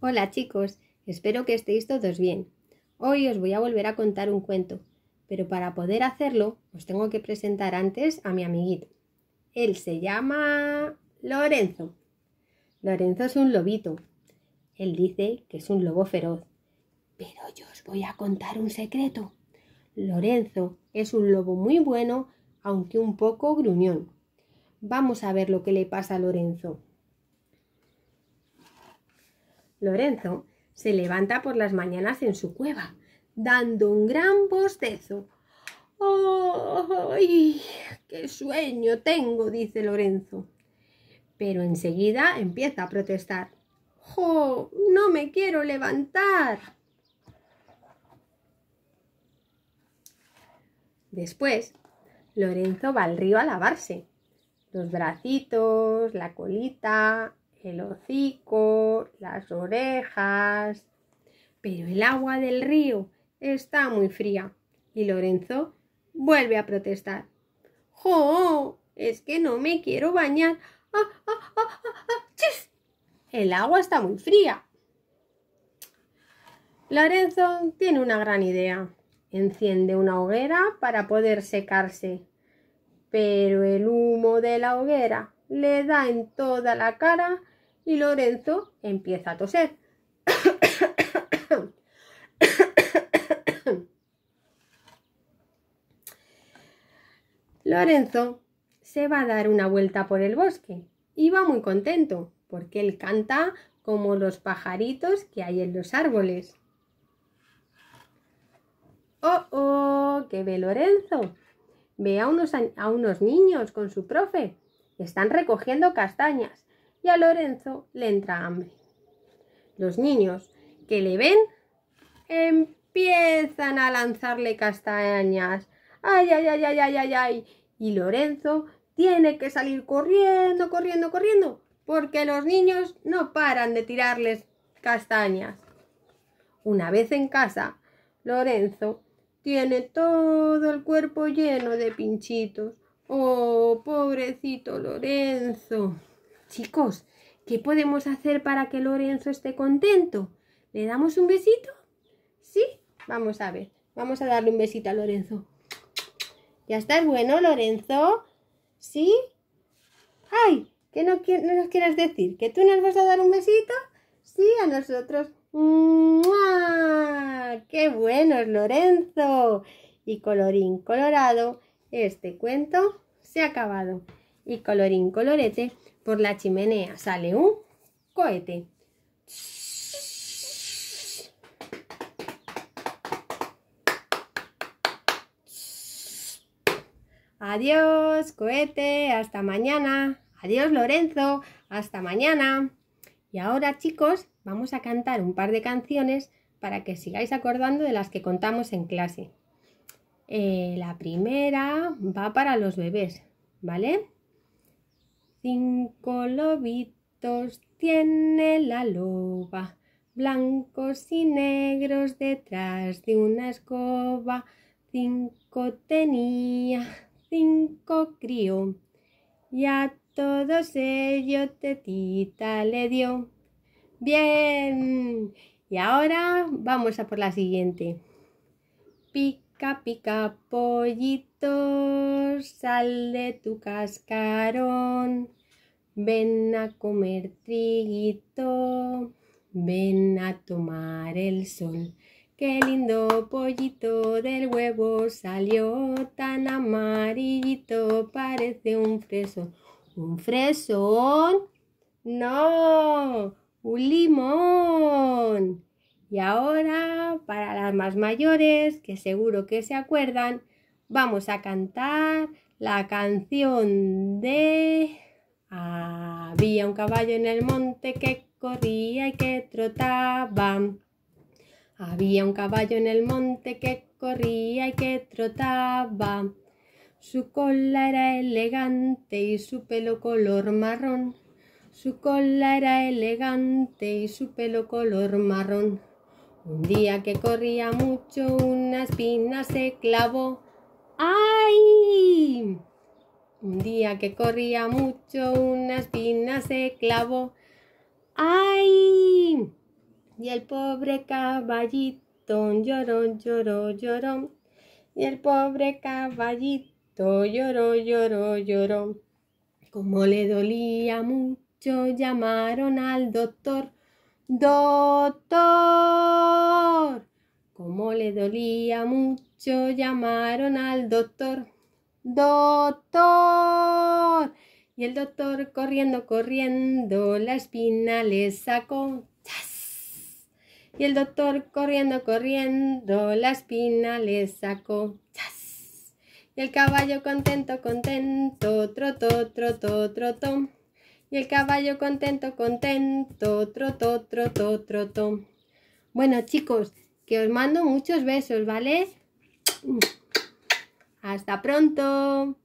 Hola chicos, espero que estéis todos bien. Hoy os voy a volver a contar un cuento, pero para poder hacerlo os tengo que presentar antes a mi amiguito. Él se llama Lorenzo. Lorenzo es un lobito. Él dice que es un lobo feroz. Pero yo os voy a contar un secreto. Lorenzo es un lobo muy bueno, aunque un poco gruñón. Vamos a ver lo que le pasa a Lorenzo. Lorenzo se levanta por las mañanas en su cueva, dando un gran bostezo. ¡Ay! ¡Qué sueño tengo! dice Lorenzo. Pero enseguida empieza a protestar. ¡Jo! ¡No me quiero levantar! Después, Lorenzo va al río a lavarse. Los bracitos, la colita, el hocico, las orejas. Pero el agua del río está muy fría y Lorenzo vuelve a protestar. ¡Jo! Es que no me quiero bañar. ¡Ah, ah, ah, ah, ah El agua está muy fría. Lorenzo tiene una gran idea. Enciende una hoguera para poder secarse. Pero el humo de la hoguera le da en toda la cara y Lorenzo empieza a toser. Lorenzo se va a dar una vuelta por el bosque y va muy contento porque él canta como los pajaritos que hay en los árboles. ¡Oh, oh! ¿Qué ve Lorenzo? Ve a unos, a unos niños con su profe. Están recogiendo castañas Lorenzo le entra hambre. Los niños que le ven empiezan a lanzarle castañas. ¡Ay, ay, ay, ay, ay, ay, ay! Y Lorenzo tiene que salir corriendo, corriendo, corriendo, porque los niños no paran de tirarles castañas. Una vez en casa, Lorenzo tiene todo el cuerpo lleno de pinchitos. ¡Oh, pobrecito Lorenzo! Chicos, ¿qué podemos hacer para que Lorenzo esté contento? ¿Le damos un besito? ¿Sí? Vamos a ver. Vamos a darle un besito a Lorenzo. ¿Ya estás bueno, Lorenzo? ¿Sí? ¡Ay! ¿Qué no, nos quieres decir? ¿Que tú nos vas a dar un besito? Sí, a nosotros. ¡Qué buenos, Lorenzo! Y colorín colorado, este cuento se ha acabado y colorín colorete, por la chimenea sale un cohete. Adiós, cohete, hasta mañana. Adiós, Lorenzo, hasta mañana. Y ahora, chicos, vamos a cantar un par de canciones para que sigáis acordando de las que contamos en clase. Eh, la primera va para los bebés, ¿vale? Cinco lobitos tiene la loba, blancos y negros detrás de una escoba. Cinco tenía, cinco crió, y a todos ellos tetita le dio. Bien, y ahora vamos a por la siguiente. Pic Capica pollito, sal de tu cascarón. Ven a comer triguito, ven a tomar el sol. Qué lindo pollito del huevo salió tan amarillito, parece un fresón. ¿Un fresón? No, un limón. Y ahora, para las más mayores, que seguro que se acuerdan, vamos a cantar la canción de... Había un caballo en el monte que corría y que trotaba. Había un caballo en el monte que corría y que trotaba. Su cola era elegante y su pelo color marrón. Su cola era elegante y su pelo color marrón. Un día que corría mucho, una espina se clavó. ¡Ay! Un día que corría mucho, una espina se clavó. ¡Ay! Y el pobre caballito lloró, lloró, lloró. Y el pobre caballito lloró, lloró, lloró. Como le dolía mucho, llamaron al doctor. Doctor. Como le dolía mucho, llamaron al doctor. Doctor. Y el doctor corriendo, corriendo, la espina le sacó. chas. Y el doctor corriendo, corriendo, la espina le sacó. chas. Y el caballo contento, contento, trotó, trotó, trotó. Y el caballo contento, contento, troto, troto, troto. Bueno, chicos, que os mando muchos besos, ¿vale? Hasta pronto.